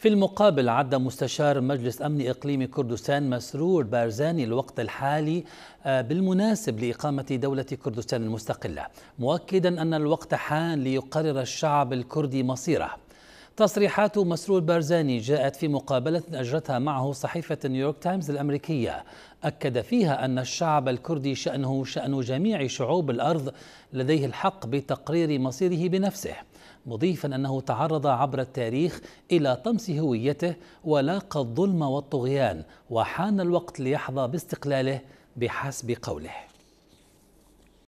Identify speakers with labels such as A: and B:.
A: في المقابل عد مستشار مجلس أمن إقليم كردستان مسرور بارزاني الوقت الحالي آه، بالمناسب لإقامة دولة كردستان المستقلة مؤكدا أن الوقت حان ليقرر الشعب الكردي مصيره تصريحات مسرور بارزاني جاءت في مقابلة أجرتها معه صحيفة نيويورك تايمز الأمريكية أكد فيها أن الشعب الكردي شأنه شأن جميع شعوب الأرض لديه الحق بتقرير مصيره بنفسه مضيفا أنه تعرض عبر التاريخ إلى طمس هويته ولاقى الظلم والطغيان وحان الوقت ليحظى باستقلاله بحسب قوله